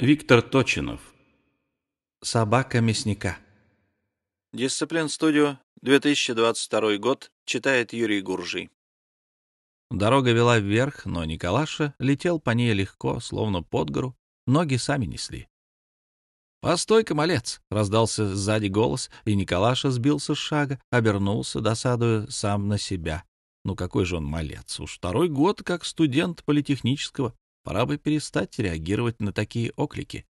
Виктор Точинов. Собака мясника. Дисциплин студию 2022 год, читает Юрий Гуржий. Дорога вела вверх, но Николаша летел по ней легко, словно под гору, ноги сами несли. «Постой-ка, малец!» раздался сзади голос, и Николаша сбился с шага, обернулся, досадуя сам на себя. Ну какой же он малец, уж второй год как студент политехнического, Пора бы перестать реагировать на такие оклики.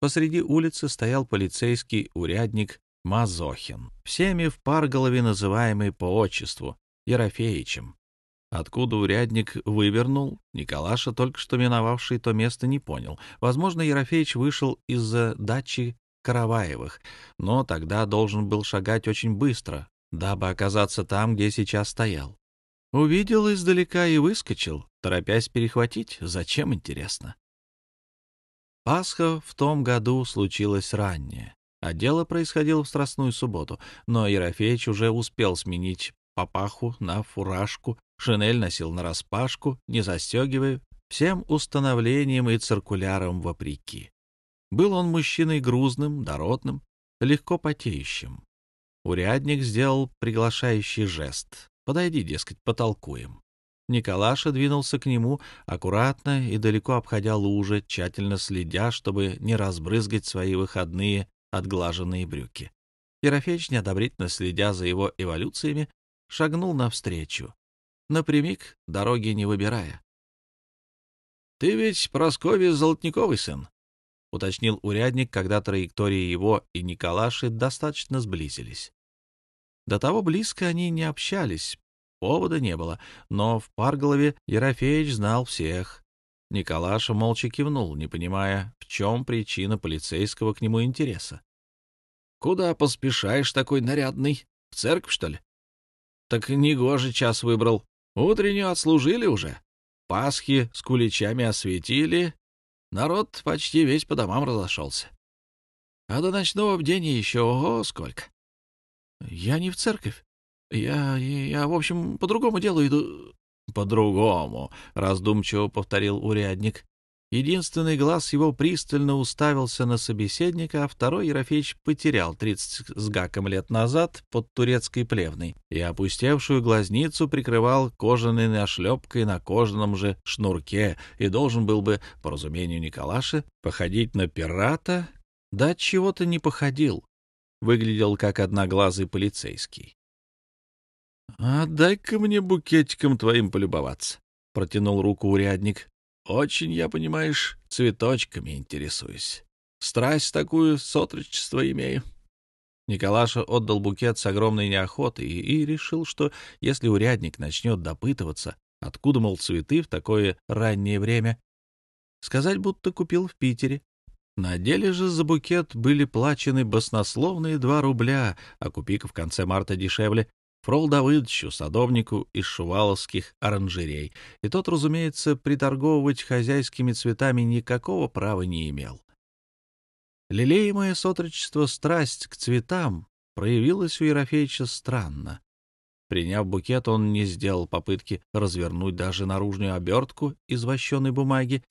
Посреди улицы стоял полицейский урядник Мазохин, всеми в пар голове называемый по отчеству Ерофеичем. Откуда урядник вывернул, Николаша, только что миновавший то место, не понял. Возможно, Ерофеич вышел из-за дачи Караваевых, но тогда должен был шагать очень быстро, дабы оказаться там, где сейчас стоял. Увидел издалека и выскочил торопясь перехватить. Зачем, интересно? Пасха в том году случилась ранее, а дело происходило в Страстную субботу, но Ерофеич уже успел сменить папаху на фуражку, шинель носил нараспашку, не застегивая, всем установлением и циркуляром вопреки. Был он мужчиной грузным, дородным, легко потеющим. Урядник сделал приглашающий жест. «Подойди, дескать, потолкуем». Николаша двинулся к нему, аккуратно и далеко обходя лужи, тщательно следя, чтобы не разбрызгать свои выходные отглаженные брюки. Ерофеич, неодобрительно следя за его эволюциями, шагнул навстречу, напрямик, дороги не выбирая. — Ты ведь Прасковья Золотниковый сын? — уточнил урядник, когда траектории его и Николаши достаточно сблизились. До того близко они не общались, Повода не было, но в Парголове Ерофеич знал всех. Николаша молча кивнул, не понимая, в чем причина полицейского к нему интереса. — Куда поспешаешь такой нарядный? В церковь, что ли? — Так негоже час выбрал. Утреннюю отслужили уже. Пасхи с куличами осветили. Народ почти весь по домам разошелся. А до ночного бдения еще ого сколько! — Я не в церковь. Я, я, в общем, по другому делу иду. По-другому, раздумчиво повторил урядник. Единственный глаз его пристально уставился на собеседника, а второй Ерофеич потерял 30 с гаком лет назад под турецкой плевной, и опустевшую глазницу прикрывал кожаной нашлепкой на кожаном же шнурке и должен был бы, по разумению Николаши, походить на пирата, да чего-то не походил. Выглядел как одноглазый полицейский. — А дай-ка мне букетиком твоим полюбоваться, — протянул руку урядник. — Очень, я, понимаешь, цветочками интересуюсь. Страсть такую, сотрудничество имею. Николаша отдал букет с огромной неохотой и, и решил, что если урядник начнет допытываться, откуда, мол, цветы в такое раннее время, сказать, будто купил в Питере. На деле же за букет были плачены баснословные два рубля, а купика в конце марта дешевле, Фрол Давыдовичу, садовнику из шуваловских оранжерей, и тот, разумеется, приторговывать хозяйскими цветами никакого права не имел. Лелеемое сотрудничество страсть к цветам проявилась у Ерофеевича странно. Приняв букет, он не сделал попытки развернуть даже наружную обертку из вощенной бумаги,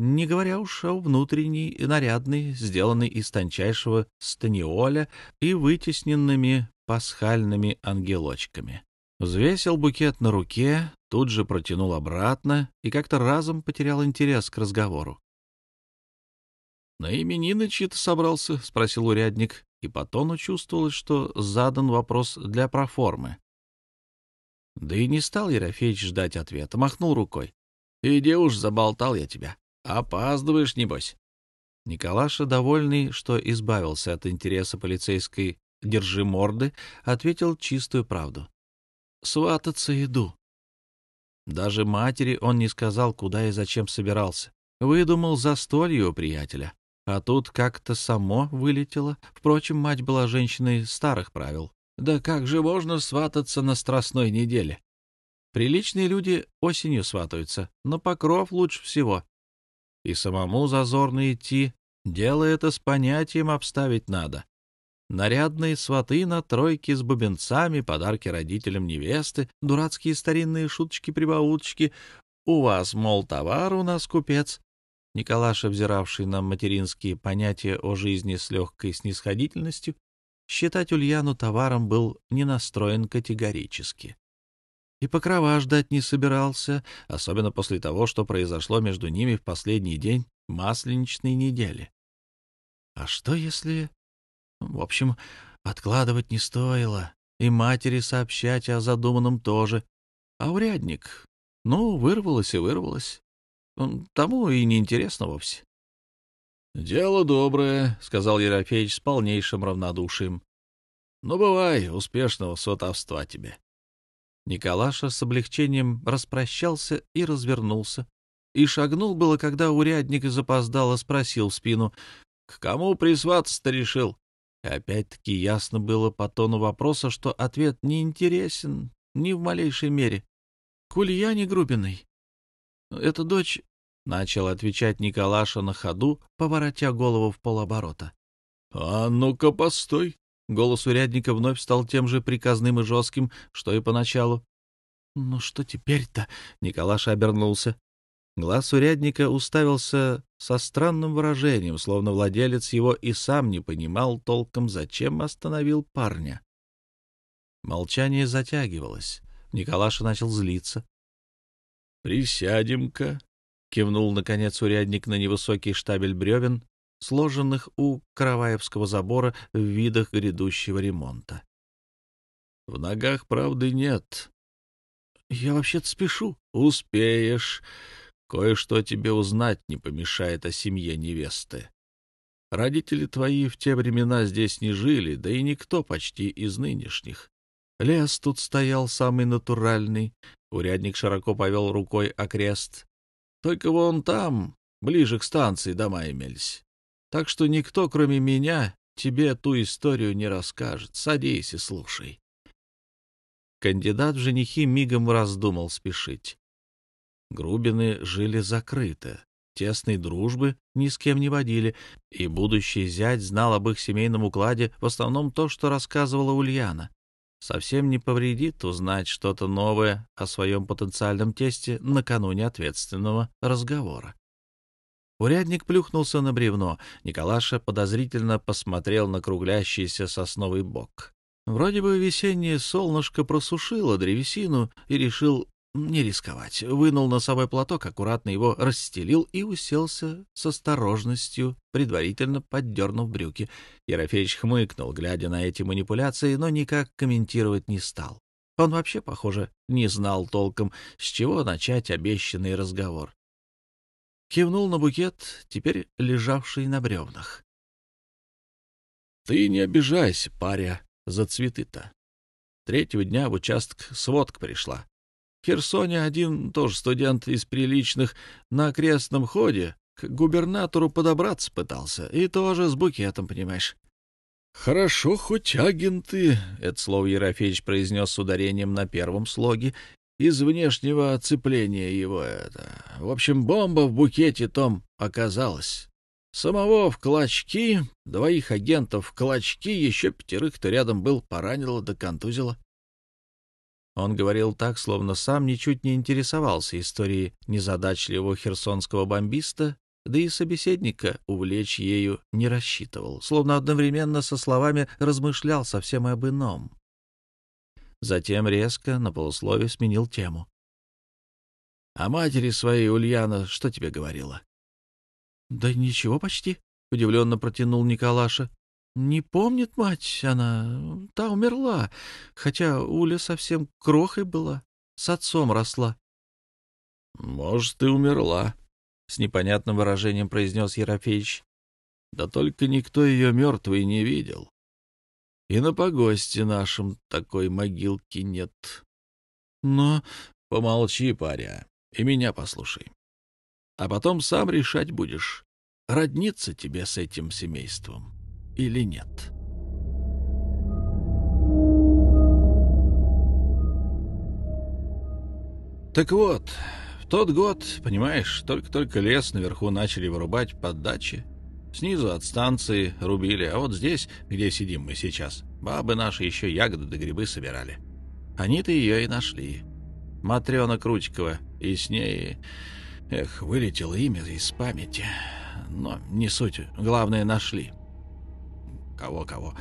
не говоря уж о внутренней и нарядной, сделанной из тончайшего станиоля и вытесненными пасхальными ангелочками. Взвесил букет на руке, тут же протянул обратно и как-то разом потерял интерес к разговору. — На именины чьи-то собрался? — спросил урядник, и по тону чувствовалось, что задан вопрос для проформы. Да и не стал Ерофеич ждать ответа, махнул рукой. — Иди уж, заболтал я тебя. Опаздываешь, небось. Николаша, довольный, что избавился от интереса полицейской держи морды, ответил чистую правду. Свататься иду. Даже матери он не сказал, куда и зачем собирался. Выдумал застолье у приятеля. А тут как-то само вылетело. Впрочем, мать была женщиной старых правил. Да как же можно свататься на страстной неделе? Приличные люди осенью сватаются, но покров лучше всего. И самому зазорно идти. Дело это с понятием обставить надо. Нарядные сваты на тройке с бубенцами, подарки родителям невесты, дурацкие старинные шуточки-прибауточки. У вас, мол, товар, у нас купец. Николаша, взиравший на материнские понятия о жизни с легкой снисходительностью, считать Ульяну товаром был не настроен категорически. И покрова ждать не собирался, особенно после того, что произошло между ними в последний день масленичной недели. А что если... В общем, откладывать не стоило, и матери сообщать о задуманном тоже. А урядник? Ну, вырвалось и вырвалось. Тому и неинтересно вовсе. — Дело доброе, — сказал Ерофеич с полнейшим равнодушием. — Ну, бывай, успешного сотовства тебе. Николаша с облегчением распрощался и развернулся. И шагнул было, когда урядник запоздало спросил в спину, — К кому присваться-то решил? Опять-таки ясно было по тону вопроса, что ответ не интересен ни в малейшей мере. Кульяне Грубиной. Это дочь, — начал отвечать Николаша на ходу, поворотя голову в полоборота. — А ну-ка, постой! Голос урядника вновь стал тем же приказным и жестким, что и поначалу. — Ну что теперь-то? — Николаша обернулся. Глаз урядника уставился со странным выражением, словно владелец его и сам не понимал толком, зачем остановил парня. Молчание затягивалось. Николаша начал злиться. «Присядем-ка», — кивнул, наконец, урядник на невысокий штабель бревен, сложенных у Караваевского забора в видах грядущего ремонта. «В ногах правды нет». «Я вообще-то спешу». «Успеешь. Кое-что тебе узнать не помешает о семье невесты. Родители твои в те времена здесь не жили, да и никто почти из нынешних. Лес тут стоял самый натуральный. Урядник широко повел рукой окрест. Только вон там, ближе к станции, дома имелись. Так что никто, кроме меня, тебе ту историю не расскажет. Садись и слушай. Кандидат в женихи мигом раздумал спешить. Грубины жили закрыто, тесной дружбы ни с кем не водили, и будущий зять знал об их семейном укладе в основном то, что рассказывала Ульяна. Совсем не повредит узнать что-то новое о своем потенциальном тесте накануне ответственного разговора. Урядник плюхнулся на бревно. Николаша подозрительно посмотрел на круглящийся сосновый бок. Вроде бы весеннее солнышко просушило древесину, и решил не рисковать. Вынул носовой платок, аккуратно его расстелил и уселся с осторожностью, предварительно поддернув брюки. Ерофеич хмыкнул, глядя на эти манипуляции, но никак комментировать не стал. Он вообще, похоже, не знал толком, с чего начать обещанный разговор. Кивнул на букет, теперь лежавший на бревнах. — Ты не обижайся, паря, за цветы-то. Третьего дня в участок сводка пришла. Херсоне один тоже студент из приличных на крестном ходе к губернатору подобраться пытался, и тоже с букетом, понимаешь. — Хорошо, хоть агенты, — это слово Ерофеич произнес с ударением на первом слоге, — из внешнего оцепления его это. В общем, бомба в букете том оказалась. Самого в клочки, двоих агентов в клочки, еще пятерых, кто рядом был, поранило да контузило. Он говорил так, словно сам ничуть не интересовался историей незадачливого херсонского бомбиста, да и собеседника увлечь ею не рассчитывал, словно одновременно со словами размышлял совсем об ином. Затем резко на полуслове сменил тему. — А матери своей Ульяна что тебе говорила? — Да ничего почти, — удивленно протянул Николаша. Не помнит мать она, та умерла, хотя Уля совсем крохой была, с отцом росла. — Может, и умерла, — с непонятным выражением произнес Ерофеич. — Да только никто ее мертвой не видел. И на погосте нашем такой могилки нет. Но помолчи, паря, и меня послушай. А потом сам решать будешь, родниться тебе с этим семейством. — или нет. Так вот, в тот год, понимаешь, только-только лес наверху начали вырубать под дачи. Снизу от станции рубили, а вот здесь, где сидим мы сейчас, бабы наши еще ягоды да грибы собирали. Они-то ее и нашли. Матрена Крутикова, и с ней... Эх, вылетело имя из памяти. Но не суть, главное, нашли. — Кого-кого?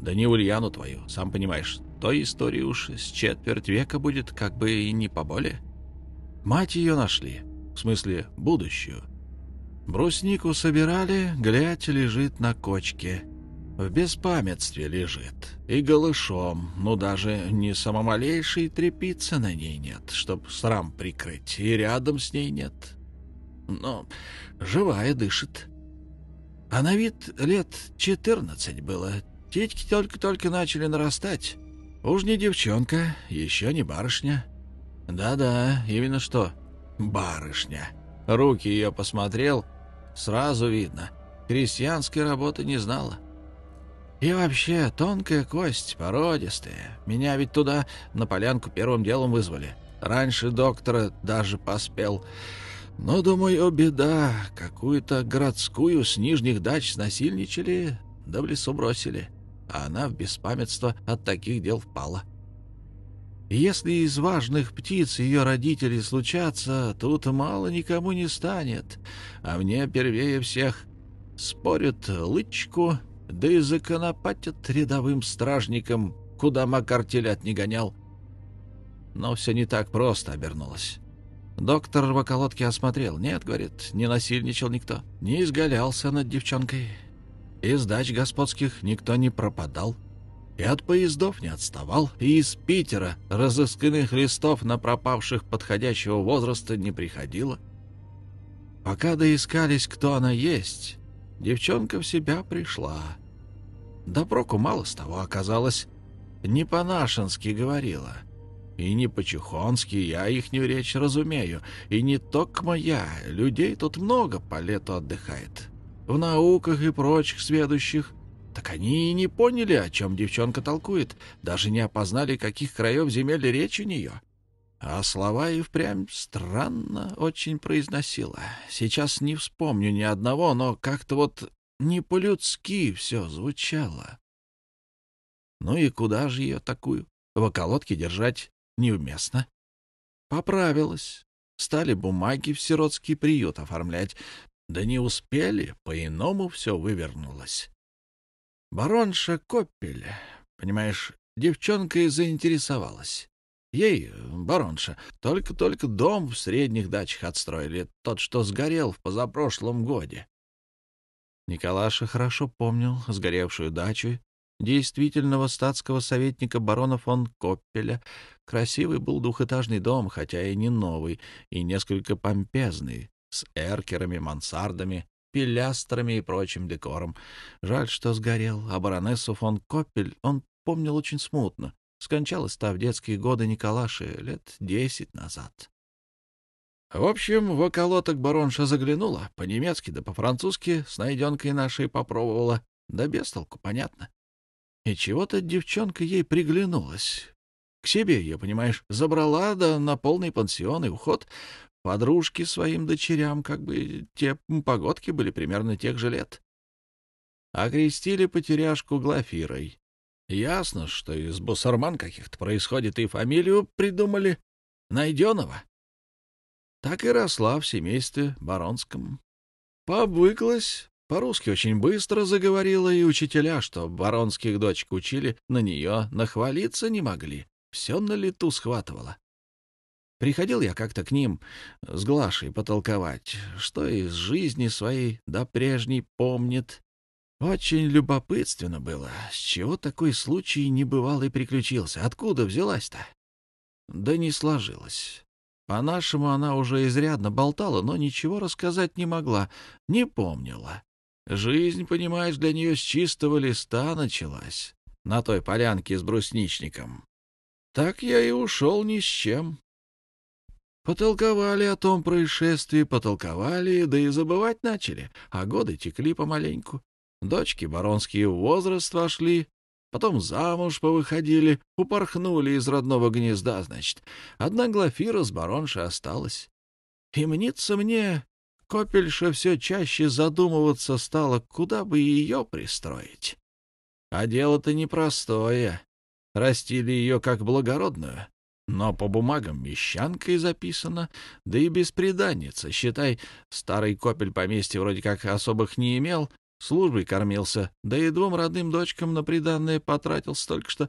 Да не Ульяну твою, сам понимаешь. Той истории уж с четверть века будет, как бы и не поболее. Мать ее нашли. В смысле, будущую. Бруснику собирали, глядь, лежит на кочке. В беспамятстве лежит. И голышом, ну даже не самомалейшей трепицы на ней нет, чтоб срам прикрыть, и рядом с ней нет. Но живая дышит. А на вид лет 14 было. Титьки только-только начали нарастать. Уж не девчонка, еще не барышня. Да-да, именно что. Барышня. Руки ее посмотрел, сразу видно. Крестьянской работы не знала. И вообще, тонкая кость, породистая. Меня ведь туда, на полянку, первым делом вызвали. Раньше доктора даже поспел. Но, думаю, беда. Какую-то городскую с нижних дач снасильничали, да в лесу бросили. А она в беспамятство от таких дел впала. Если из важных птиц ее родители случатся, тут мало никому не станет, а мне первее всех спорят лычку, да и законопатят рядовым стражникам, куда Макар телят не гонял. Но все не так просто обернулось. Доктор рвоколодки осмотрел. Нет, говорит, не насильничал никто, не изгалялся над девчонкой. Из дач господских никто не пропадал, и от поездов не отставал, и из Питера разысканных листов на пропавших подходящего возраста не приходило. Пока доискались, кто она есть, девчонка в себя пришла. Да проку мало с того оказалось, не по-нашенски говорила — и не по-чехонски я ихнюю речь разумею, и не только моя, людей тут много по лету отдыхает. В науках и прочих сведущих. Так они и не поняли, о чем девчонка толкует, даже не опознали, каких краев земель речь у нее. А слова и впрямь странно очень произносила. Сейчас не вспомню ни одного, но как-то вот не по-людски все звучало. Ну и куда же ее такую? В околотке держать неуместно. Поправилась. Стали бумаги в сиротский приют оформлять. Да не успели, по-иному все вывернулось. Баронша Коппель, понимаешь, девчонка и заинтересовалась. Ей, баронша, только-только дом в средних дачах отстроили, тот, что сгорел в позапрошлом годе. Николаша хорошо помнил сгоревшую дачу действительного статского советника барона фон Коппеля, Красивый был двухэтажный дом, хотя и не новый, и несколько помпезный, с эркерами, мансардами, пилястрами и прочим декором. Жаль, что сгорел, а баронессу фон Коппель он помнил очень смутно. Скончалась та в детские годы Николаши лет десять назад. В общем, в околоток баронша заглянула, по-немецки да по-французски, с найденкой нашей попробовала, да без толку, понятно. И чего-то девчонка ей приглянулась. К себе ее, понимаешь, забрала, да на полный пансион и уход. Подружки своим дочерям, как бы те погодки были примерно тех же лет. Окрестили потеряшку Глафирой. Ясно, что из бусарман каких-то происходит, и фамилию придумали Найденова. Так и росла в семействе баронском. Побыклась, по-русски очень быстро заговорила, и учителя, что баронских дочек учили, на нее нахвалиться не могли. Все на лету схватывала. Приходил я как-то к ним с Глашей потолковать, что из жизни своей до прежней помнит. Очень любопытственно было, с чего такой случай небывалый приключился, откуда взялась-то? Да не сложилось. По-нашему она уже изрядно болтала, но ничего рассказать не могла, не помнила. Жизнь, понимаешь, для нее с чистого листа началась, на той полянке с брусничником. Так я и ушел ни с чем. Потолковали о том происшествии, потолковали, да и забывать начали, а годы текли помаленьку. Дочки баронские в возраст вошли, потом замуж повыходили, упорхнули из родного гнезда, значит. Одна Глафира с бароншей осталась. И мнится мне, Копельша все чаще задумываться стала, куда бы ее пристроить. А дело-то непростое растили ее как благородную, но по бумагам мещанкой записано, да и беспреданница, считай, старый копель поместья вроде как особых не имел, службой кормился, да и двум родным дочкам на приданное потратил столько что.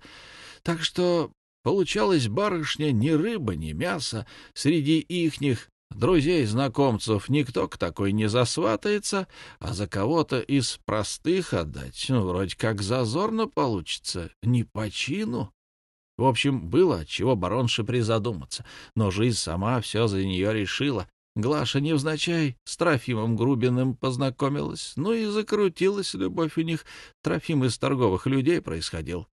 Так что получалась барышня ни рыба, ни мясо среди ихних Друзей, знакомцев никто к такой не засватается, а за кого-то из простых отдать, ну, вроде как зазорно получится, не по чину. В общем, было чего баронше призадуматься, но жизнь сама все за нее решила. Глаша невзначай с Трофимом Грубиным познакомилась, ну и закрутилась любовь у них. Трофим из торговых людей происходил,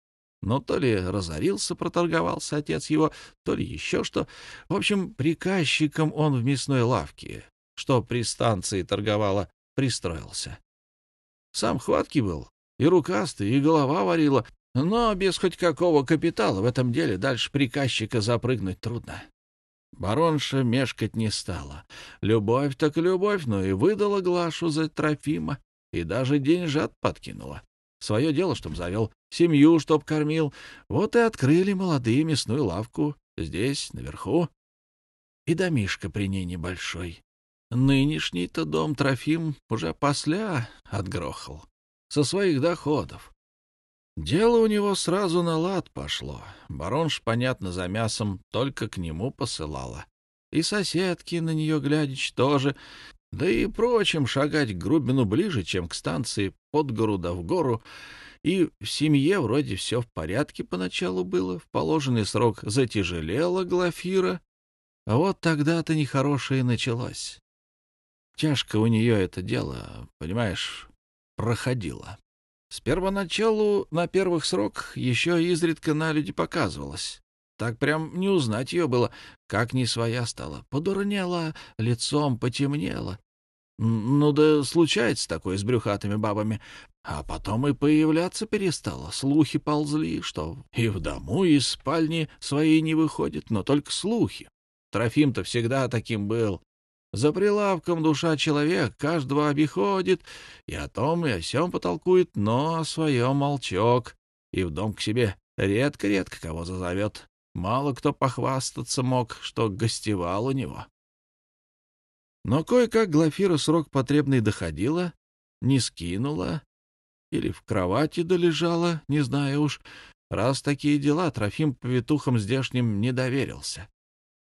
но то ли разорился, проторговался отец его, то ли еще что. В общем, приказчиком он в мясной лавке, что при станции торговала, пристроился. Сам хваткий был, и рукастый, и голова варила, но без хоть какого капитала в этом деле дальше приказчика запрыгнуть трудно. Баронша мешкать не стала. Любовь так любовь, но и выдала Глашу за Трофима, и даже деньжат подкинула свое дело, чтоб завел, семью, чтоб кормил. Вот и открыли молодые мясную лавку здесь, наверху. И домишко при ней небольшой. Нынешний-то дом Трофим уже после отгрохал. Со своих доходов. Дело у него сразу на лад пошло. Баронш, понятно, за мясом только к нему посылала. И соседки на нее глядяч тоже да и прочим шагать к Грубину ближе, чем к станции под гору да в гору, и в семье вроде все в порядке поначалу было, в положенный срок затяжелела Глафира, а вот тогда-то нехорошее началось. Тяжко у нее это дело, понимаешь, проходило. С первоначалу на первых сроках еще изредка на люди показывалась. Так прям не узнать ее было, как не своя стала. Подурнела, лицом потемнела, ну да случается такое с брюхатыми бабами. А потом и появляться перестало. Слухи ползли, что и в дому, и в спальни своей не выходит, но только слухи. Трофим-то всегда таким был. За прилавком душа человек, каждого обиходит, и о том, и о сём потолкует, но о своем молчок. И в дом к себе редко-редко кого зазовет. Мало кто похвастаться мог, что гостевал у него. Но кое-как Глафира срок потребный доходила, не скинула или в кровати долежала, не знаю уж. Раз такие дела, Трофим повитухам здешним не доверился.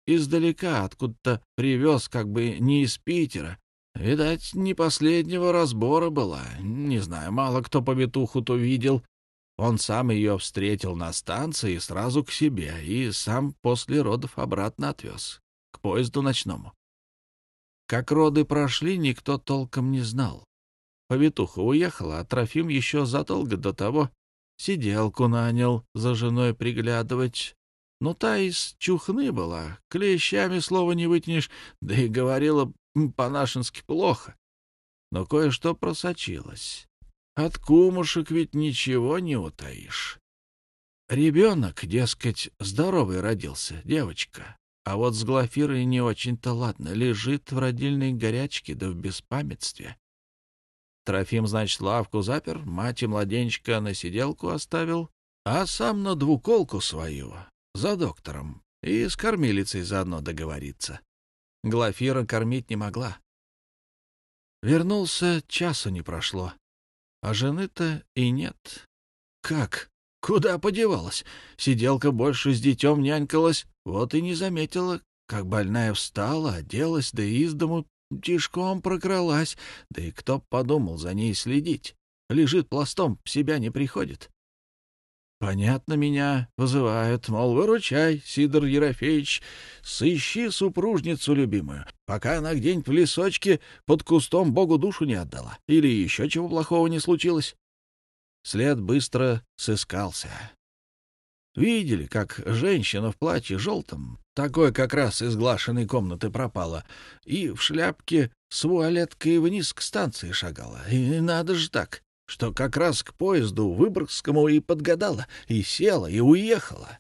Издалека откуда-то привез, как бы не из Питера. Видать, не последнего разбора была. Не знаю, мало кто повитуху-то видел. Он сам ее встретил на станции сразу к себе и сам после родов обратно отвез, к поезду ночному. Как роды прошли, никто толком не знал. Повитуха уехала, а Трофим еще задолго до того сиделку нанял за женой приглядывать. Но та из чухны была, клещами слова не вытянешь, да и говорила по-нашенски плохо. Но кое-что просочилось. От кумушек ведь ничего не утаишь. Ребенок, дескать, здоровый родился, девочка. А вот с Глафирой не очень-то ладно. Лежит в родильной горячке, да в беспамятстве. Трофим, значит, лавку запер, мать и младенчика на сиделку оставил, а сам на двуколку свою, за доктором, и с кормилицей заодно договориться. Глафира кормить не могла. Вернулся, часу не прошло, а жены-то и нет. Как? Куда подевалась? Сиделка больше с детем нянькалась, вот и не заметила, как больная встала, оделась, да и из дому тишком прокралась. Да и кто подумал за ней следить? Лежит пластом, в себя не приходит. Понятно, меня вызывают, мол, выручай, Сидор Ерофеевич, сыщи супружницу любимую, пока она где-нибудь в лесочке под кустом Богу душу не отдала или еще чего плохого не случилось. След быстро сыскался. Видели, как женщина в платье желтом, такой как раз из глашенной комнаты пропала, и в шляпке с вуалеткой вниз к станции шагала. И надо же так, что как раз к поезду Выборгскому и подгадала, и села, и уехала.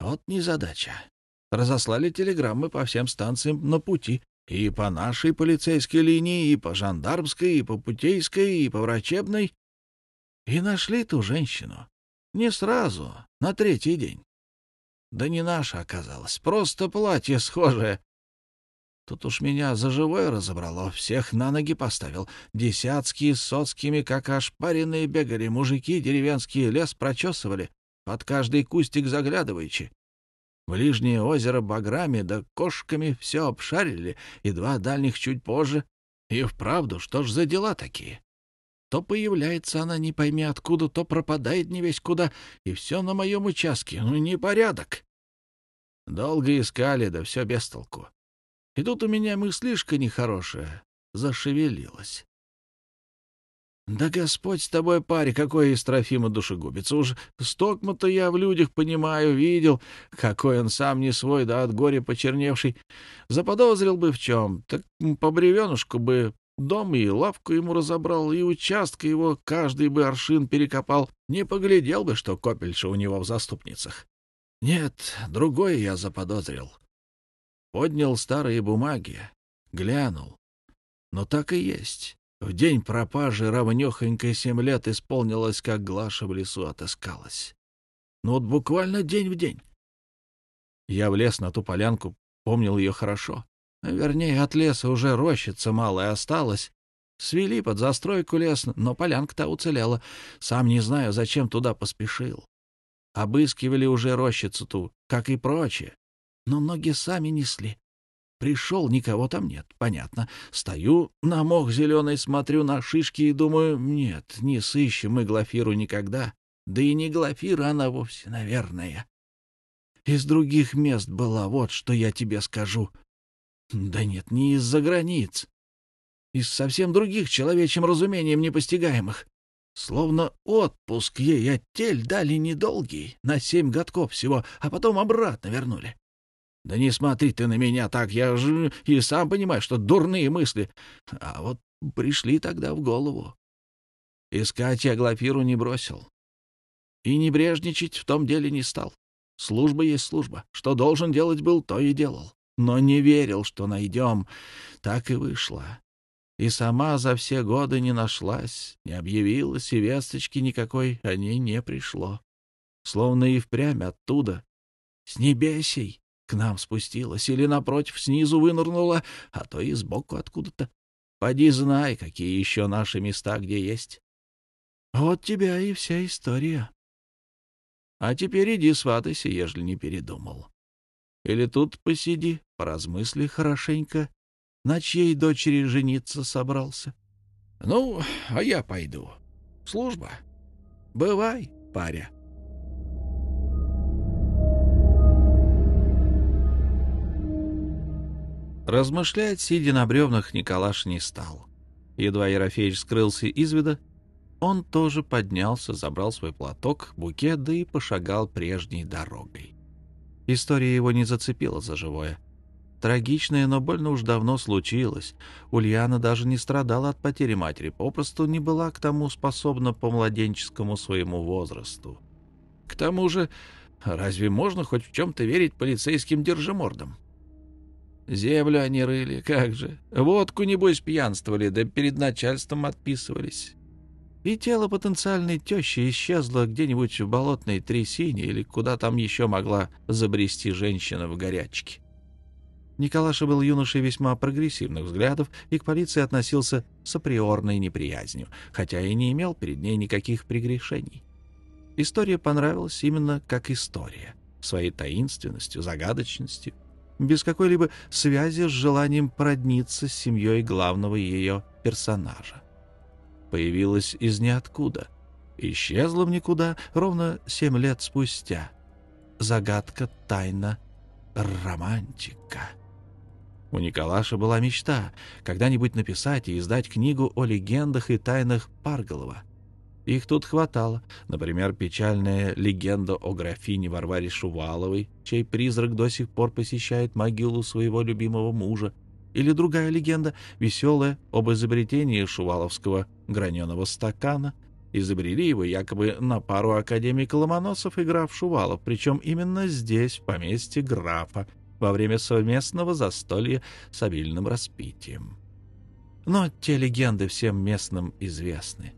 Вот незадача. Разослали телеграммы по всем станциям на пути, и по нашей полицейской линии, и по жандармской, и по путейской, и по врачебной. И нашли ту женщину. Не сразу, на третий день. Да не наша оказалась, просто платье схожее. Тут уж меня за живое разобрало, всех на ноги поставил. Десятские с соцкими, как ошпаренные, бегали, мужики деревенские лес прочесывали, под каждый кустик заглядываючи. Ближнее озеро баграми да кошками все обшарили, и два дальних чуть позже. И вправду, что ж за дела такие? То появляется она, не пойми откуда, то пропадает не весь куда, и все на моем участке. Ну, непорядок. Долго искали, да все без толку. И тут у меня мыслишка нехорошая зашевелилась. Да Господь с тобой, паре, какой из Трофима душегубец. Уж стокма-то я в людях понимаю, видел, какой он сам не свой, да от горя почерневший. Заподозрил бы в чем, так по бревенушку бы Дом и лавку ему разобрал, и участка его каждый бы аршин перекопал, не поглядел бы, что копельша у него в заступницах. Нет, другое я заподозрил. Поднял старые бумаги, глянул. Но так и есть. В день пропажи равнёхонько семь лет исполнилось, как Глаша в лесу отыскалась. Ну вот буквально день в день. Я влез на ту полянку, помнил ее хорошо. Вернее, от леса уже рощица малая осталась. Свели под застройку лес, но полянка-то уцелела. Сам не знаю, зачем туда поспешил. Обыскивали уже рощицу ту, как и прочее. Но ноги сами несли. Пришел, никого там нет, понятно. Стою на мох зеленый, смотрю на шишки и думаю, нет, не сыщем мы Глафиру никогда. Да и не Глафира она вовсе, наверное. Из других мест была, вот что я тебе скажу. Да нет, не из-за границ. Из совсем других человечьим разумением непостигаемых. Словно отпуск ей от а дали недолгий, на семь годков всего, а потом обратно вернули. Да не смотри ты на меня так, я же и сам понимаю, что дурные мысли. А вот пришли тогда в голову. Искать я Глафиру не бросил. И не брежничать в том деле не стал. Служба есть служба. Что должен делать был, то и делал но не верил, что найдем. Так и вышло. И сама за все годы не нашлась, не объявилась, и весточки никакой о ней не пришло. Словно и впрямь оттуда, с небесей, к нам спустилась или, напротив, снизу вынырнула, а то и сбоку откуда-то. Поди знай, какие еще наши места где есть. Вот тебя и вся история. А теперь иди сватайся, ежели не передумал. Или тут посиди, поразмысли хорошенько, на чьей дочери жениться собрался. Ну, а я пойду. Служба. Бывай, паря. Размышлять, сидя на бревнах, Николаш не стал. Едва Ерофеич скрылся из вида, он тоже поднялся, забрал свой платок, букет, да и пошагал прежней дорогой. История его не зацепила за живое. Трагичное, но больно уж давно случилось. Ульяна даже не страдала от потери матери, попросту не была к тому способна по младенческому своему возрасту. К тому же, разве можно хоть в чем-то верить полицейским держимордам? Землю они рыли, как же. Водку, небось, пьянствовали, да перед начальством отписывались и тело потенциальной тещи исчезло где-нибудь в болотной трясине или куда там еще могла забрести женщина в горячке. Николаша был юношей весьма прогрессивных взглядов и к полиции относился с априорной неприязнью, хотя и не имел перед ней никаких прегрешений. История понравилась именно как история, своей таинственностью, загадочностью, без какой-либо связи с желанием продниться с семьей главного ее персонажа появилась из ниоткуда. Исчезла в никуда ровно семь лет спустя. Загадка, тайна, романтика. У Николаша была мечта когда-нибудь написать и издать книгу о легендах и тайнах Парголова. Их тут хватало. Например, печальная легенда о графине Варваре Шуваловой, чей призрак до сих пор посещает могилу своего любимого мужа. Или другая легенда, веселая, об изобретении шуваловского граненого стакана, изобрели его якобы на пару академика Ломоносов и граф Шувалов, причем именно здесь, в поместье графа, во время совместного застолья с обильным распитием. Но те легенды всем местным известны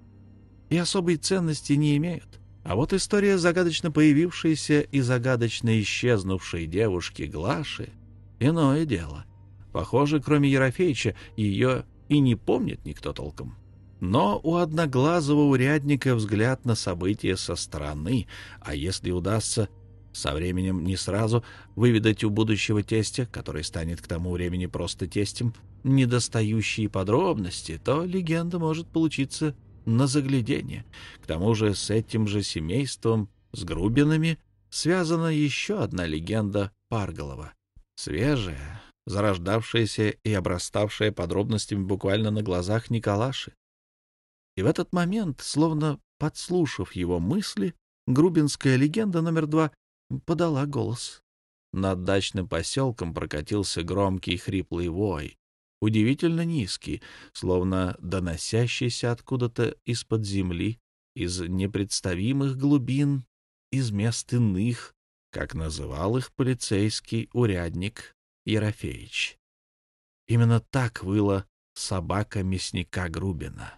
и особой ценности не имеют. А вот история загадочно появившейся и загадочно исчезнувшей девушки Глаши — иное дело. Похоже, кроме Ерофеича, ее и не помнит никто толком. Но у одноглазого урядника взгляд на события со стороны, а если удастся со временем не сразу выведать у будущего тестя, который станет к тому времени просто тестем, недостающие подробности, то легенда может получиться на заглядение. К тому же с этим же семейством, с Грубинами, связана еще одна легенда Парголова. Свежая, зарождавшаяся и обраставшая подробностями буквально на глазах Николаши. И в этот момент, словно подслушав его мысли, грубинская легенда номер два подала голос. Над дачным поселком прокатился громкий хриплый вой, удивительно низкий, словно доносящийся откуда-то из-под земли, из непредставимых глубин, из мест иных, как называл их полицейский урядник Ерофеич. Именно так выла собака мясника Грубина.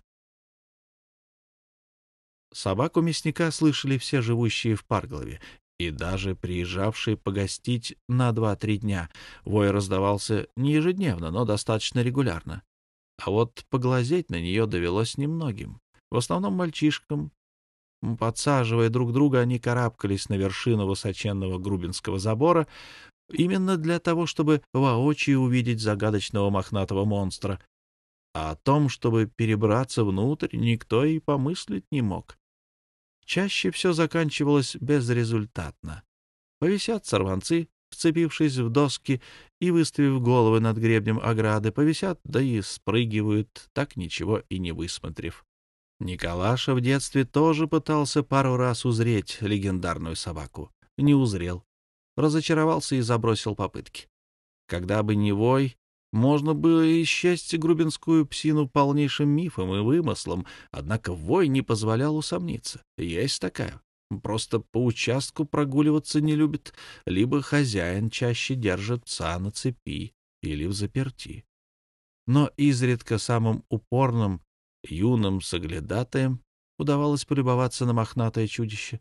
Собаку мясника слышали все живущие в Парглове, и даже приезжавшие погостить на два-три дня. Вой раздавался не ежедневно, но достаточно регулярно. А вот поглазеть на нее довелось немногим. В основном мальчишкам. Подсаживая друг друга, они карабкались на вершину высоченного Грубинского забора, именно для того, чтобы воочию увидеть загадочного мохнатого монстра. А о том, чтобы перебраться внутрь, никто и помыслить не мог чаще все заканчивалось безрезультатно. Повисят сорванцы, вцепившись в доски и выставив головы над гребнем ограды, повисят, да и спрыгивают, так ничего и не высмотрев. Николаша в детстве тоже пытался пару раз узреть легендарную собаку. Не узрел. Разочаровался и забросил попытки. Когда бы не вой, можно было и счесть грубинскую псину полнейшим мифом и вымыслом, однако вой не позволял усомниться. Есть такая. Просто по участку прогуливаться не любит, либо хозяин чаще держит пса на цепи или в заперти. Но изредка самым упорным, юным соглядатаем удавалось полюбоваться на мохнатое чудище.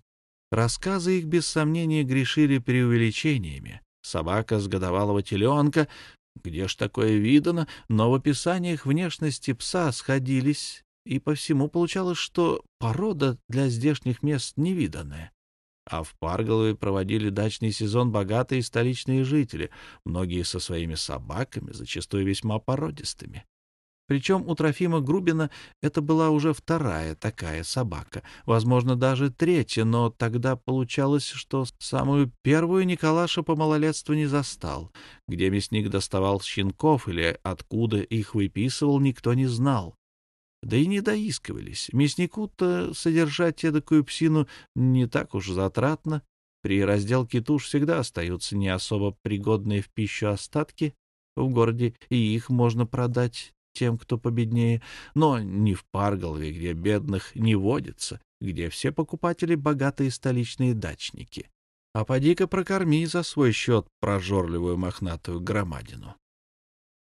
Рассказы их, без сомнения, грешили преувеличениями. Собака с годовалого теленка где ж такое видано, но в описаниях внешности пса сходились, и по всему получалось, что порода для здешних мест невиданная. А в Парголове проводили дачный сезон богатые столичные жители, многие со своими собаками, зачастую весьма породистыми. Причем у Трофима Грубина это была уже вторая такая собака, возможно, даже третья, но тогда получалось, что самую первую Николаша по малолетству не застал. Где мясник доставал щенков или откуда их выписывал, никто не знал. Да и не доискивались. Мяснику-то содержать эдакую псину не так уж затратно. При разделке туш всегда остаются не особо пригодные в пищу остатки в городе, и их можно продать тем, кто победнее, но не в Парголове, где бедных не водится, где все покупатели — богатые столичные дачники. А поди-ка прокорми за свой счет прожорливую мохнатую громадину.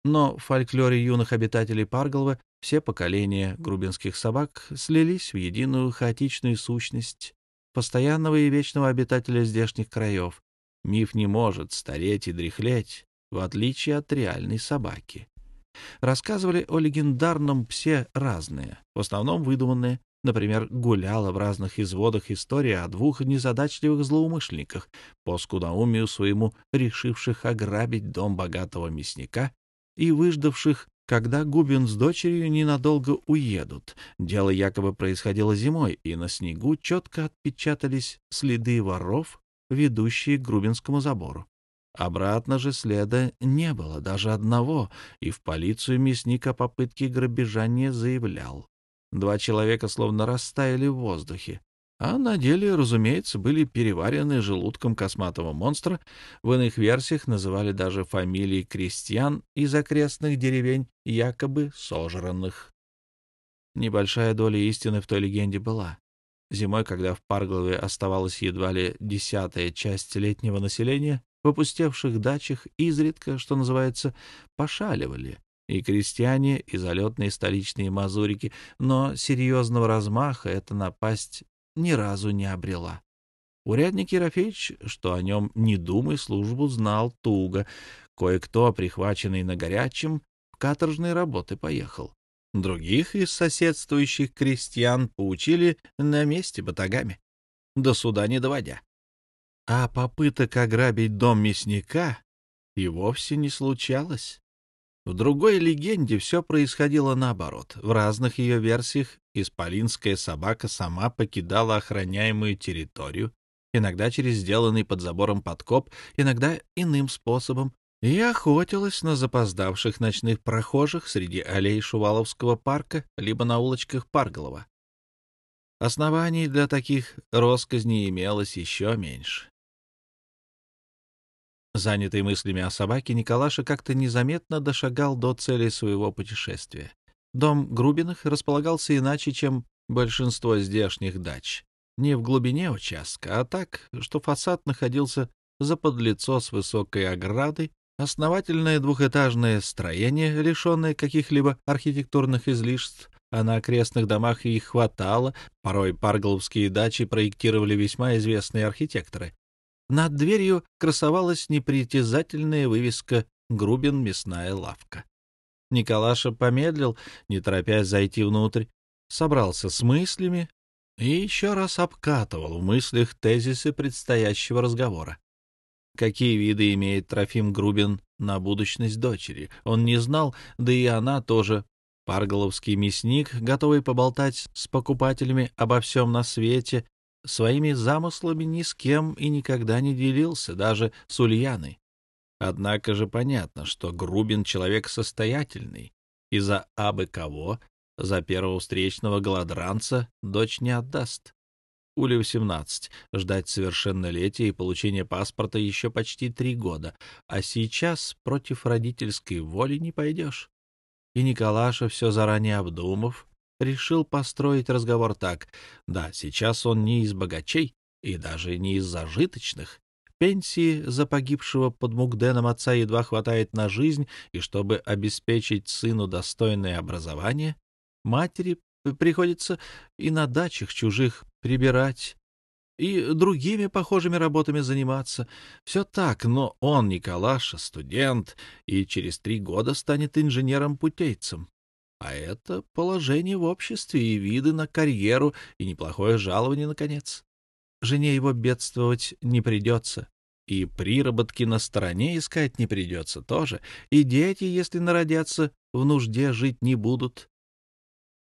Но в фольклоре юных обитателей Парголова все поколения грубинских собак слились в единую хаотичную сущность постоянного и вечного обитателя здешних краев. Миф не может стареть и дряхлеть, в отличие от реальной собаки. Рассказывали о легендарном псе разные, в основном выдуманные. Например, гуляла в разных изводах история о двух незадачливых злоумышленниках, по скудоумию своему решивших ограбить дом богатого мясника и выждавших, когда Губин с дочерью ненадолго уедут. Дело якобы происходило зимой, и на снегу четко отпечатались следы воров, ведущие к Грубинскому забору. Обратно же следа не было даже одного, и в полицию мясник о попытке грабежа не заявлял. Два человека словно растаяли в воздухе, а на деле, разумеется, были переварены желудком косматого монстра, в иных версиях называли даже фамилии крестьян из окрестных деревень, якобы сожранных. Небольшая доля истины в той легенде была. Зимой, когда в Парглове оставалась едва ли десятая часть летнего населения, в опустевших дачах изредка, что называется, пошаливали и крестьяне, и залетные столичные мазурики, но серьезного размаха эта напасть ни разу не обрела. Урядник Ерофеич, что о нем не думай, службу знал туго. Кое-кто, прихваченный на горячем, в каторжные работы поехал. Других из соседствующих крестьян поучили на месте батагами, до суда не доводя а попыток ограбить дом мясника и вовсе не случалось. В другой легенде все происходило наоборот. В разных ее версиях исполинская собака сама покидала охраняемую территорию, иногда через сделанный под забором подкоп, иногда иным способом, и охотилась на запоздавших ночных прохожих среди аллей Шуваловского парка либо на улочках Парголова. Оснований для таких росказней имелось еще меньше. Занятый мыслями о собаке, Николаша как-то незаметно дошагал до цели своего путешествия. Дом Грубиных располагался иначе, чем большинство здешних дач. Не в глубине участка, а так, что фасад находился заподлицо с высокой оградой, основательное двухэтажное строение, лишенное каких-либо архитектурных излишеств, а на окрестных домах и хватало, порой парголовские дачи проектировали весьма известные архитекторы, над дверью красовалась непритязательная вывеска «Грубин мясная лавка». Николаша помедлил, не торопясь зайти внутрь, собрался с мыслями и еще раз обкатывал в мыслях тезисы предстоящего разговора. Какие виды имеет Трофим Грубин на будущность дочери, он не знал, да и она тоже. Парголовский мясник, готовый поболтать с покупателями обо всем на свете, своими замыслами ни с кем и никогда не делился, даже с Ульяной. Однако же понятно, что Грубин человек состоятельный, и за абы кого, за первого встречного голодранца, дочь не отдаст. Улю 17, ждать совершеннолетия и получения паспорта еще почти три года, а сейчас против родительской воли не пойдешь. И Николаша, все заранее обдумав, решил построить разговор так. Да, сейчас он не из богачей и даже не из зажиточных. Пенсии за погибшего под Мукденом отца едва хватает на жизнь, и чтобы обеспечить сыну достойное образование, матери приходится и на дачах чужих прибирать, и другими похожими работами заниматься. Все так, но он, Николаша, студент, и через три года станет инженером-путейцем. А это положение в обществе и виды на карьеру, и неплохое жалование, наконец. Жене его бедствовать не придется. И приработки на стороне искать не придется тоже. И дети, если народятся, в нужде жить не будут.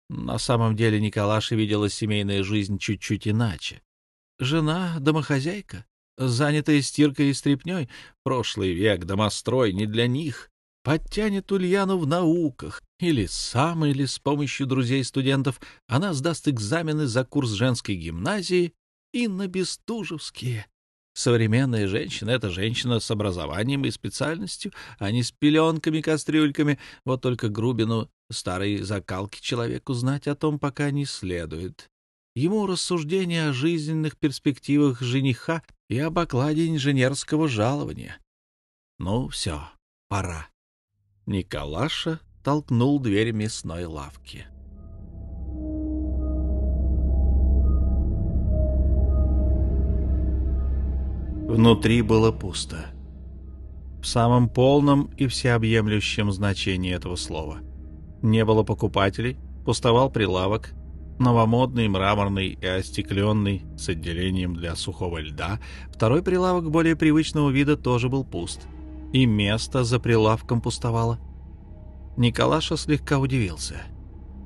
На самом деле Николаше видела семейную жизнь чуть-чуть иначе. Жена — домохозяйка, занятая стиркой и стряпней. Прошлый век, домострой, не для них подтянет Ульяну в науках, или сам, или с помощью друзей-студентов она сдаст экзамены за курс женской гимназии и на Бестужевские. Современная женщина — это женщина с образованием и специальностью, а не с пеленками-кастрюльками. Вот только Грубину старой закалки человеку знать о том пока не следует. Ему рассуждение о жизненных перспективах жениха и об окладе инженерского жалования. Ну, все, пора. Николаша толкнул дверь мясной лавки. Внутри было пусто. В самом полном и всеобъемлющем значении этого слова. Не было покупателей, пустовал прилавок, новомодный, мраморный и остекленный, с отделением для сухого льда. Второй прилавок более привычного вида тоже был пуст — и место за прилавком пустовало. Николаша слегка удивился.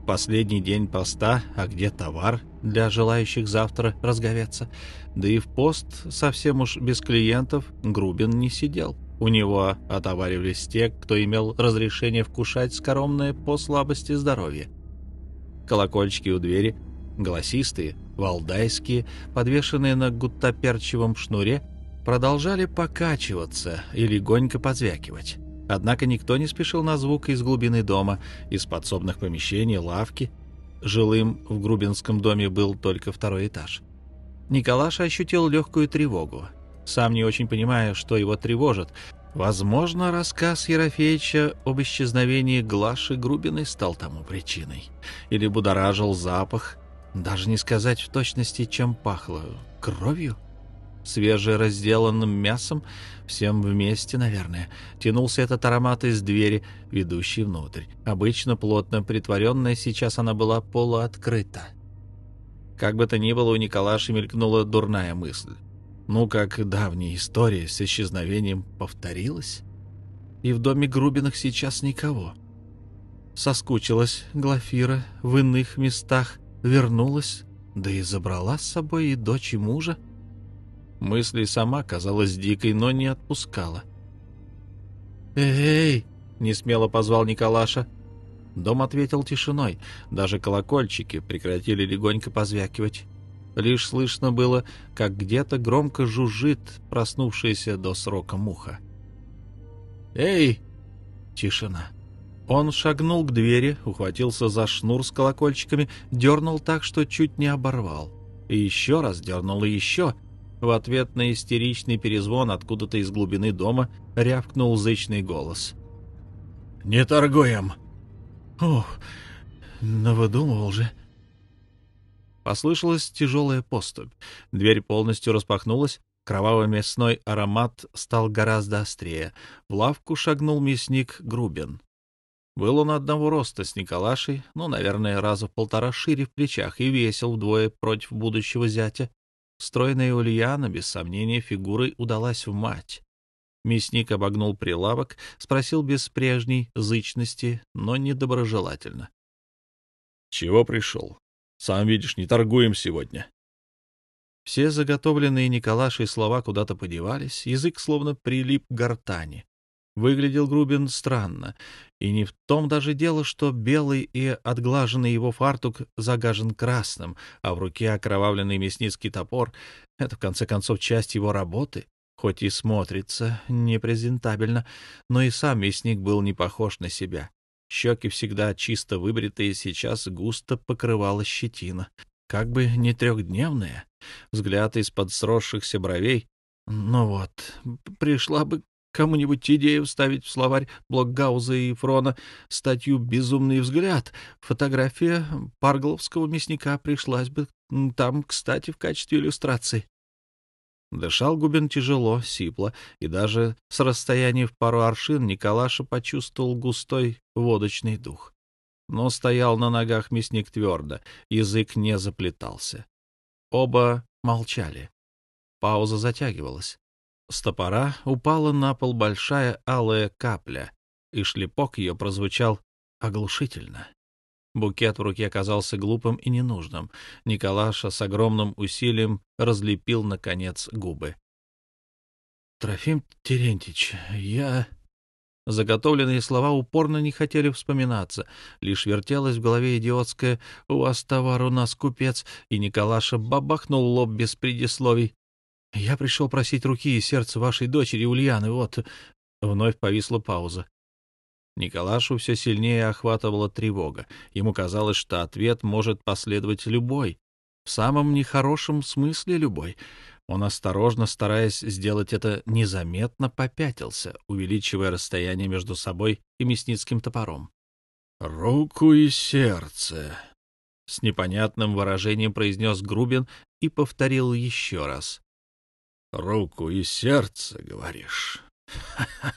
Последний день поста, а где товар для желающих завтра разговеться? Да и в пост совсем уж без клиентов Грубин не сидел. У него отоваривались те, кто имел разрешение вкушать скоромное по слабости здоровья. Колокольчики у двери, голосистые, валдайские, подвешенные на гуттаперчевом шнуре, продолжали покачиваться и легонько позвякивать. Однако никто не спешил на звук из глубины дома, из подсобных помещений, лавки. Жилым в Грубинском доме был только второй этаж. Николаша ощутил легкую тревогу, сам не очень понимая, что его тревожит. Возможно, рассказ Ерофеича об исчезновении Глаши Грубиной стал тому причиной. Или будоражил запах, даже не сказать в точности, чем пахло, кровью свежеразделанным мясом, всем вместе, наверное, тянулся этот аромат из двери, ведущей внутрь. Обычно плотно притворенная, сейчас она была полуоткрыта. Как бы то ни было, у Николаши мелькнула дурная мысль. Ну, как давняя история с исчезновением повторилась? И в доме Грубиных сейчас никого. Соскучилась Глафира в иных местах, вернулась, да и забрала с собой и дочь, и мужа — Мысли сама казалась дикой, но не отпускала. «Эй!» — несмело позвал Николаша. Дом ответил тишиной. Даже колокольчики прекратили легонько позвякивать. Лишь слышно было, как где-то громко жужжит проснувшаяся до срока муха. «Эй!» Тишина. Он шагнул к двери, ухватился за шнур с колокольчиками, дернул так, что чуть не оборвал. И еще раз дернул, и еще — в ответ на истеричный перезвон откуда-то из глубины дома рявкнул зычный голос. «Не торгуем!» «Ух, навыдумывал же!» Послышалась тяжелая поступь. Дверь полностью распахнулась, кроваво мясной аромат стал гораздо острее. В лавку шагнул мясник Грубин. Был он одного роста с Николашей, ну, наверное, раза в полтора шире в плечах и весил вдвое против будущего зятя. Стройная Ульяна, без сомнения, фигурой удалась в мать. Мясник обогнул прилавок, спросил без прежней зычности, но недоброжелательно. — Чего пришел? Сам видишь, не торгуем сегодня. Все заготовленные Николашей слова куда-то подевались, язык словно прилип к гортани. Выглядел Грубин странно, и не в том даже дело, что белый и отглаженный его фартук загажен красным, а в руке окровавленный мясницкий топор — это, в конце концов, часть его работы, хоть и смотрится непрезентабельно, но и сам мясник был не похож на себя. Щеки всегда чисто выбритые, сейчас густо покрывала щетина. Как бы не трехдневная. Взгляд из-под сросшихся бровей. Ну вот, пришла бы Кому-нибудь идею вставить в словарь Блокгауза и Фрона статью «Безумный взгляд». Фотография паргловского мясника пришлась бы там, кстати, в качестве иллюстрации. Дышал Губин тяжело, сипло, и даже с расстояния в пару аршин Николаша почувствовал густой водочный дух. Но стоял на ногах мясник твердо, язык не заплетался. Оба молчали. Пауза затягивалась. С топора упала на пол большая алая капля, и шлепок ее прозвучал оглушительно. Букет в руке оказался глупым и ненужным. Николаша с огромным усилием разлепил, наконец, губы. — Трофим Терентьич, я... Заготовленные слова упорно не хотели вспоминаться, лишь вертелась в голове идиотская «У вас товар, у нас купец», и Николаша бабахнул лоб без предисловий. Я пришел просить руки и сердца вашей дочери Ульяны, вот...» Вновь повисла пауза. Николашу все сильнее охватывала тревога. Ему казалось, что ответ может последовать любой. В самом нехорошем смысле любой. Он осторожно, стараясь сделать это незаметно, попятился, увеличивая расстояние между собой и мясницким топором. «Руку и сердце», — с непонятным выражением произнес Грубин и повторил еще раз руку и сердце, говоришь?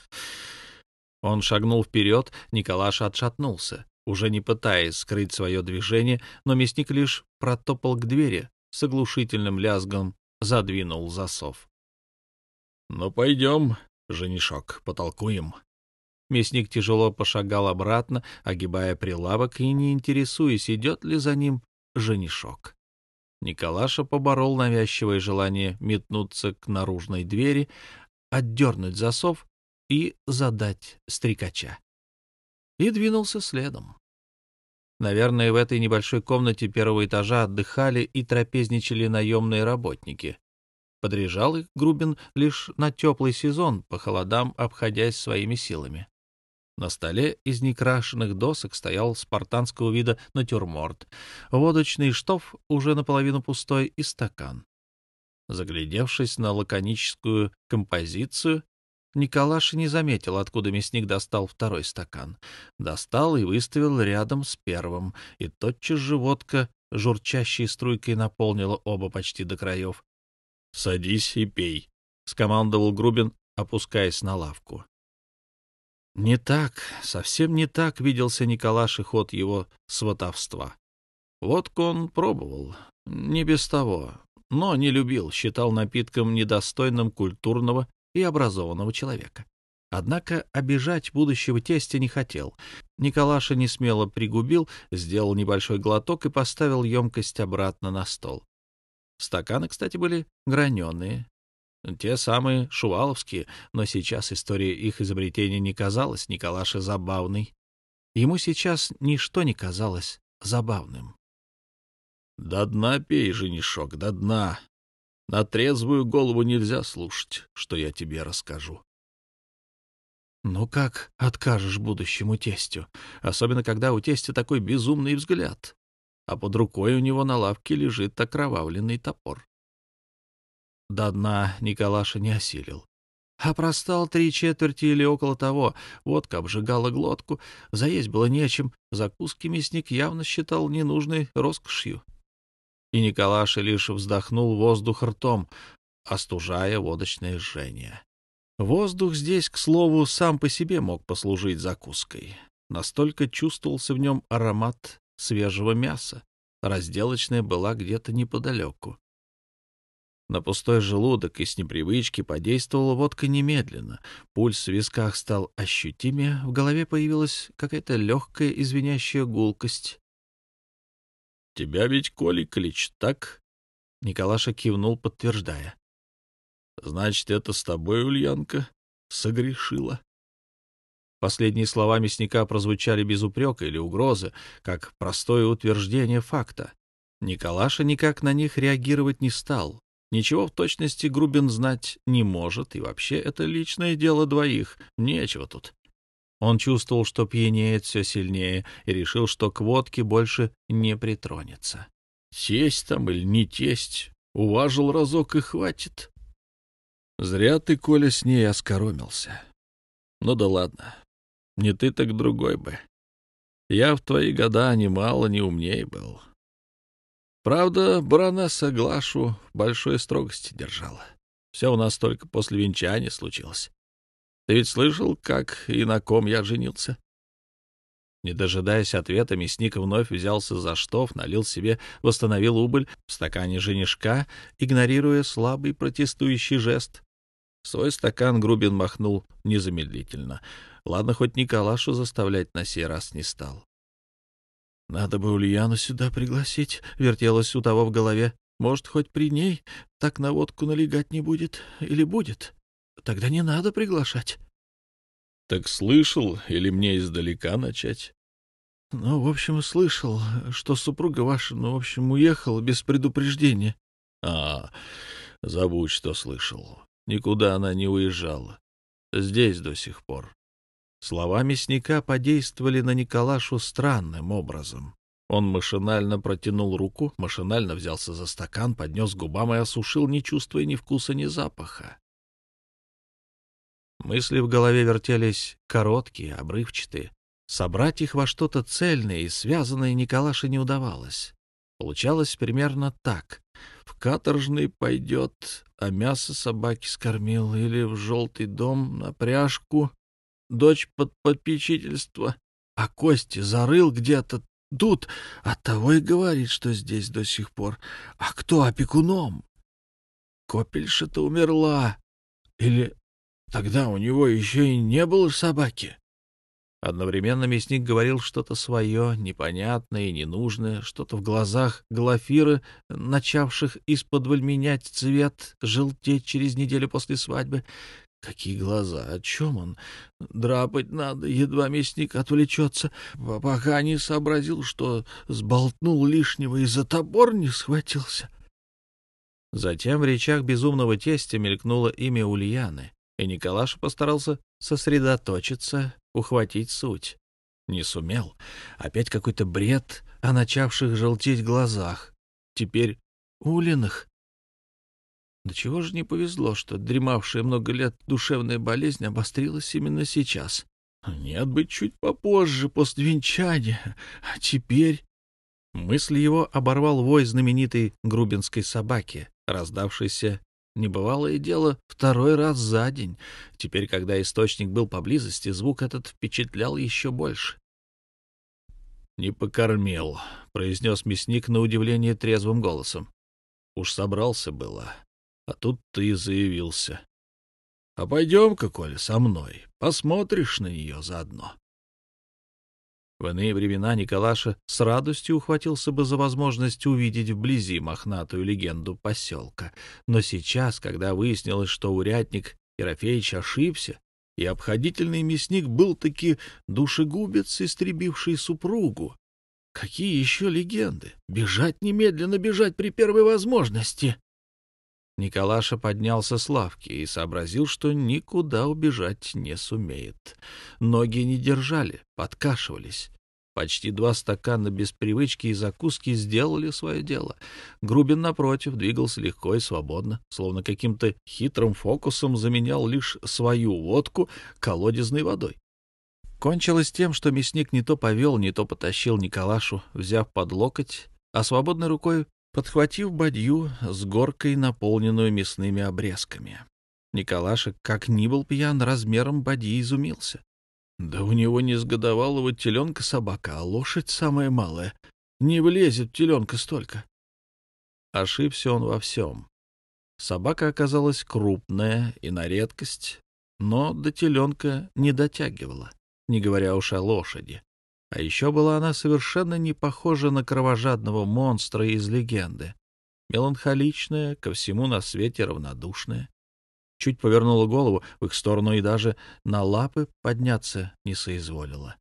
Он шагнул вперед, Николаш отшатнулся, уже не пытаясь скрыть свое движение, но мясник лишь протопал к двери, с оглушительным лязгом задвинул засов. — Ну, пойдем, женишок, потолкуем. Мясник тяжело пошагал обратно, огибая прилавок и не интересуясь, идет ли за ним женишок. Николаша поборол навязчивое желание метнуться к наружной двери, отдернуть засов и задать стрекача. И двинулся следом. Наверное, в этой небольшой комнате первого этажа отдыхали и трапезничали наемные работники. Подряжал их Грубин лишь на теплый сезон, по холодам обходясь своими силами. На столе из некрашенных досок стоял спартанского вида натюрморт, водочный штоф уже наполовину пустой и стакан. Заглядевшись на лаконическую композицию, Николаш не заметил, откуда мясник достал второй стакан. Достал и выставил рядом с первым, и тотчас же водка, журчащей струйкой, наполнила оба почти до краев. — Садись и пей, — скомандовал Грубин, опускаясь на лавку. Не так, совсем не так виделся Николаши ход его сватовства. Водку он пробовал, не без того, но не любил, считал напитком недостойным культурного и образованного человека. Однако обижать будущего тестя не хотел. Николаша не смело пригубил, сделал небольшой глоток и поставил емкость обратно на стол. Стаканы, кстати, были граненые, те самые шуваловские, но сейчас история их изобретения не казалась Николаше забавной. Ему сейчас ничто не казалось забавным. «До дна пей, женишок, до дна. На трезвую голову нельзя слушать, что я тебе расскажу». «Ну как откажешь будущему тестю? Особенно, когда у тестя такой безумный взгляд, а под рукой у него на лавке лежит окровавленный топор» до дна Николаша не осилил. А простал три четверти или около того, водка обжигала глотку, заесть было нечем, закуски мясник явно считал ненужной роскошью. И Николаша лишь вздохнул воздух ртом, остужая водочное жжение. Воздух здесь, к слову, сам по себе мог послужить закуской. Настолько чувствовался в нем аромат свежего мяса. Разделочная была где-то неподалеку. На пустой желудок и с непривычки подействовала водка немедленно. Пульс в висках стал ощутимее, в голове появилась какая-то легкая извиняющая гулкость. — Тебя ведь Коли клич, так? — Николаша кивнул, подтверждая. — Значит, это с тобой, Ульянка, согрешила? Последние слова мясника прозвучали без упрека или угрозы, как простое утверждение факта. Николаша никак на них реагировать не стал, Ничего в точности Грубин знать не может, и вообще это личное дело двоих, нечего тут. Он чувствовал, что пьянеет все сильнее, и решил, что к водке больше не притронется. Сесть там или не тесть, уважил разок и хватит. Зря ты, Коля, с ней оскоромился. Ну да ладно, не ты так другой бы. Я в твои года немало не умней был. Правда, баронесса Глашу большой строгости держала. Все у нас только после венчания случилось. Ты ведь слышал, как и на ком я женился? Не дожидаясь ответа, мясник вновь взялся за штоф, налил себе, восстановил убыль в стакане женишка, игнорируя слабый протестующий жест. Свой стакан Грубин махнул незамедлительно. Ладно, хоть Николашу заставлять на сей раз не стал. Надо бы Ульяну сюда пригласить, вертелось у того в голове. Может, хоть при ней так на водку налегать не будет? Или будет? Тогда не надо приглашать. Так слышал или мне издалека начать? Ну, в общем, слышал, что супруга ваша, ну, в общем, уехала без предупреждения. А, забудь, что слышал. Никуда она не уезжала. Здесь до сих пор. Слова мясника подействовали на Николашу странным образом. Он машинально протянул руку, машинально взялся за стакан, поднес к губам и осушил, не чувствуя ни вкуса, ни запаха. Мысли в голове вертелись короткие, обрывчатые. Собрать их во что-то цельное и связанное Николаше не удавалось. Получалось примерно так. В каторжный пойдет, а мясо собаки скормил, или в желтый дом на пряжку, дочь под попечительство, а кости зарыл где-то тут, оттого а и говорит, что здесь до сих пор. А кто опекуном? Копельша-то умерла. Или тогда у него еще и не было собаки? Одновременно мясник говорил что-то свое, непонятное и ненужное, что-то в глазах Глафиры, начавших из-под менять цвет, желтеть через неделю после свадьбы, Какие глаза? О чем он? Драпать надо, едва мясник отвлечется, а пока не сообразил, что сболтнул лишнего и за топор не схватился. Затем в речах безумного тестя мелькнуло имя Ульяны, и Николаша постарался сосредоточиться, ухватить суть. Не сумел. Опять какой-то бред о начавших желтеть глазах. Теперь Улиных да чего же не повезло, что дремавшая много лет душевная болезнь обострилась именно сейчас. Нет, бы чуть попозже, после венчания. А теперь... мысли его оборвал вой знаменитой грубинской собаки, раздавшийся небывалое дело второй раз за день. Теперь, когда источник был поблизости, звук этот впечатлял еще больше. «Не покормил», — произнес мясник на удивление трезвым голосом. «Уж собрался было, а тут ты заявился. — А пойдем-ка, Коля, со мной, посмотришь на нее заодно. В иные времена Николаша с радостью ухватился бы за возможность увидеть вблизи мохнатую легенду поселка. Но сейчас, когда выяснилось, что урядник Ерофеич ошибся, и обходительный мясник был таки душегубец, истребивший супругу, какие еще легенды? Бежать немедленно, бежать при первой возможности! Николаша поднялся с лавки и сообразил, что никуда убежать не сумеет. Ноги не держали, подкашивались. Почти два стакана без привычки и закуски сделали свое дело. Грубин, напротив, двигался легко и свободно, словно каким-то хитрым фокусом заменял лишь свою водку колодезной водой. Кончилось тем, что мясник не то повел, не то потащил Николашу, взяв под локоть, а свободной рукой подхватив бадью с горкой, наполненную мясными обрезками. Николашек, как ни был пьян, размером бадьи изумился. Да у него не сгодовалого теленка собака, а лошадь самая малая. Не влезет теленка столько. Ошибся он во всем. Собака оказалась крупная и на редкость, но до теленка не дотягивала, не говоря уж о лошади. А еще была она совершенно не похожа на кровожадного монстра из легенды. Меланхоличная, ко всему на свете равнодушная. Чуть повернула голову в их сторону и даже на лапы подняться не соизволила.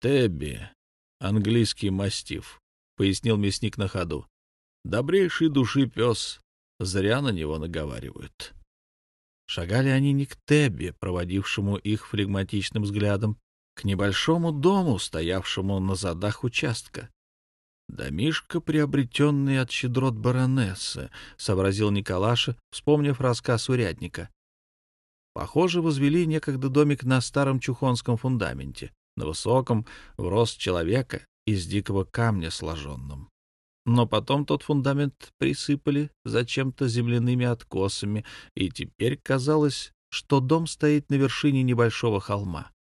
«Тебби, английский мастиф», — пояснил мясник на ходу. «Добрейший души пес. Зря на него наговаривают». Шагали они не к Тебби, проводившему их флегматичным взглядом, к небольшому дому, стоявшему на задах участка. «Домишко, приобретенный от щедрот баронессы», — сообразил Николаша, вспомнив рассказ урядника. Похоже, возвели некогда домик на старом чухонском фундаменте, на высоком, в рост человека, из дикого камня сложенном. Но потом тот фундамент присыпали зачем-то земляными откосами, и теперь казалось, что дом стоит на вершине небольшого холма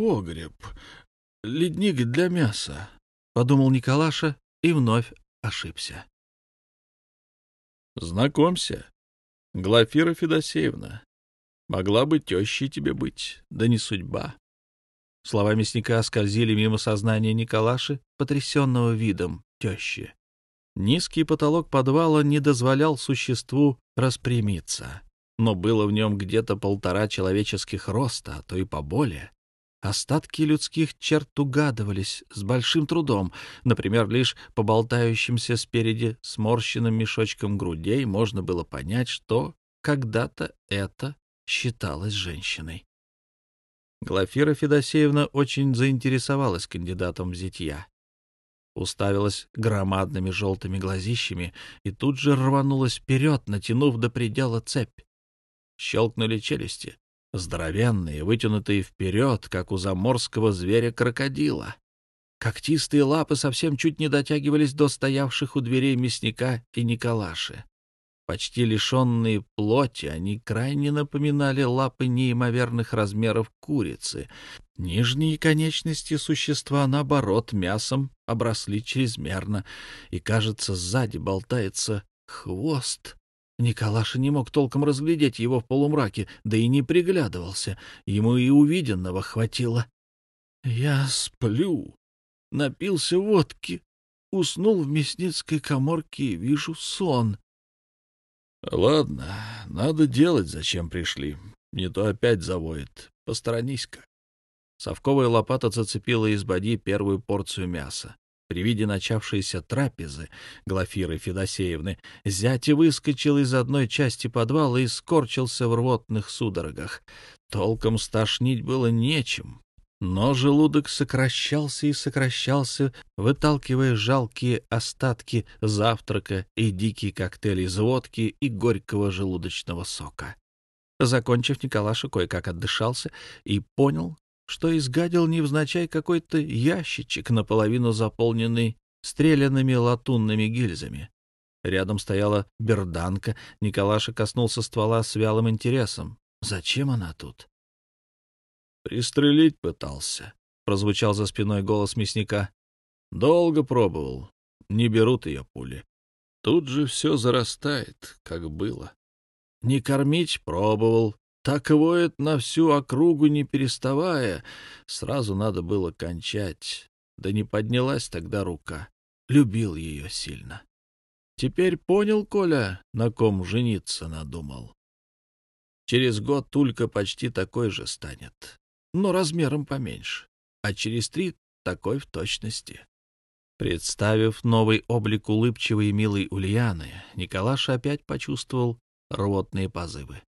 погреб, ледник для мяса, — подумал Николаша и вновь ошибся. — Знакомься, Глафира Федосеевна, могла бы тещей тебе быть, да не судьба. Слова мясника скользили мимо сознания Николаши, потрясенного видом тещи. Низкий потолок подвала не дозволял существу распрямиться, но было в нем где-то полтора человеческих роста, а то и поболее. Остатки людских черт угадывались с большим трудом. Например, лишь по болтающимся спереди сморщенным мешочком грудей можно было понять, что когда-то это считалось женщиной. Глафира Федосеевна очень заинтересовалась кандидатом в зятья. Уставилась громадными желтыми глазищами и тут же рванулась вперед, натянув до предела цепь. Щелкнули челюсти, здоровенные, вытянутые вперед, как у заморского зверя-крокодила. Когтистые лапы совсем чуть не дотягивались до стоявших у дверей мясника и Николаши. Почти лишенные плоти, они крайне напоминали лапы неимоверных размеров курицы. Нижние конечности существа, наоборот, мясом обросли чрезмерно, и, кажется, сзади болтается хвост. Николаша не мог толком разглядеть его в полумраке, да и не приглядывался. Ему и увиденного хватило. «Я сплю», напился водки, уснул в мясницкой коморке и вижу сон. — Ладно, надо делать, зачем пришли. Не то опять завоет. Посторонись-ка. Совковая лопата зацепила из боди первую порцию мяса. При виде начавшейся трапезы Глафиры Федосеевны зять выскочил из одной части подвала и скорчился в рвотных судорогах. Толком стошнить было нечем, но желудок сокращался и сокращался, выталкивая жалкие остатки завтрака и дикий коктейль из водки и горького желудочного сока. Закончив, Николаша кое-как отдышался и понял, что изгадил невзначай какой-то ящичек, наполовину заполненный стрелянными латунными гильзами. Рядом стояла берданка. Николаша коснулся ствола с вялым интересом. Зачем она тут? «Пристрелить пытался», — прозвучал за спиной голос мясника. «Долго пробовал. Не берут ее пули. Тут же все зарастает, как было. Не кормить пробовал так и воет на всю округу, не переставая. Сразу надо было кончать. Да не поднялась тогда рука. Любил ее сильно. Теперь понял, Коля, на ком жениться надумал. Через год Тулька почти такой же станет, но размером поменьше, а через три — такой в точности. Представив новый облик улыбчивой и милой Ульяны, Николаш опять почувствовал рвотные позывы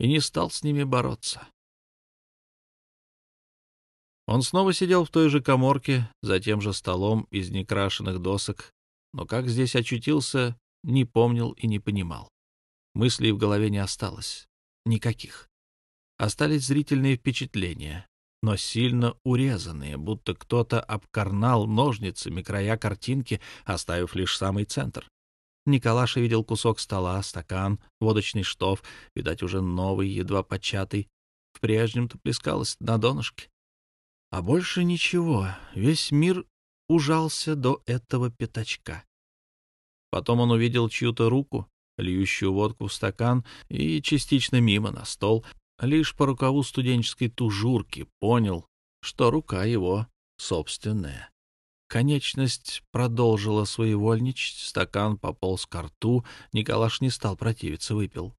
и не стал с ними бороться. Он снова сидел в той же коморке, за тем же столом из некрашенных досок, но как здесь очутился, не помнил и не понимал. Мыслей в голове не осталось. Никаких. Остались зрительные впечатления, но сильно урезанные, будто кто-то обкорнал ножницами края картинки, оставив лишь самый центр. Николаш видел кусок стола, стакан, водочный штоф, видать, уже новый, едва початый. В прежнем-то плескалось на донышке. А больше ничего, весь мир ужался до этого пятачка. Потом он увидел чью-то руку, льющую водку в стакан, и частично мимо на стол. Лишь по рукаву студенческой тужурки понял, что рука его собственная. Конечность продолжила своевольничать, стакан пополз ко рту, Николаш не стал противиться, выпил.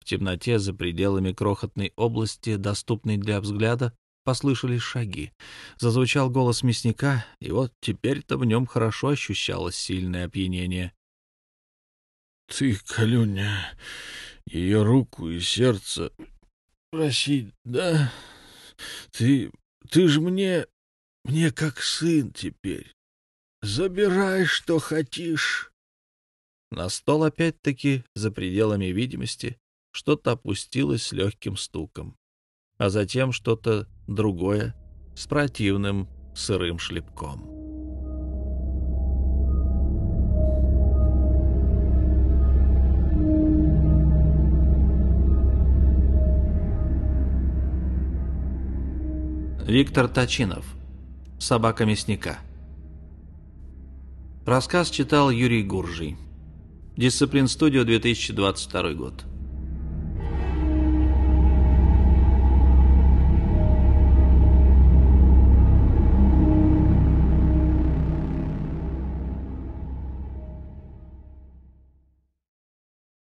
В темноте за пределами крохотной области, доступной для взгляда, послышались шаги. Зазвучал голос мясника, и вот теперь-то в нем хорошо ощущалось сильное опьянение. — Ты, Калюня, ее руку и сердце просить, да? Ты... ты же мне мне как сын теперь. Забирай, что хотишь. На стол опять-таки, за пределами видимости, что-то опустилось с легким стуком, а затем что-то другое с противным сырым шлепком. Виктор Точинов Собака мясника. Рассказ читал Юрий Гуржий. Дисциплин-студио 2022 год.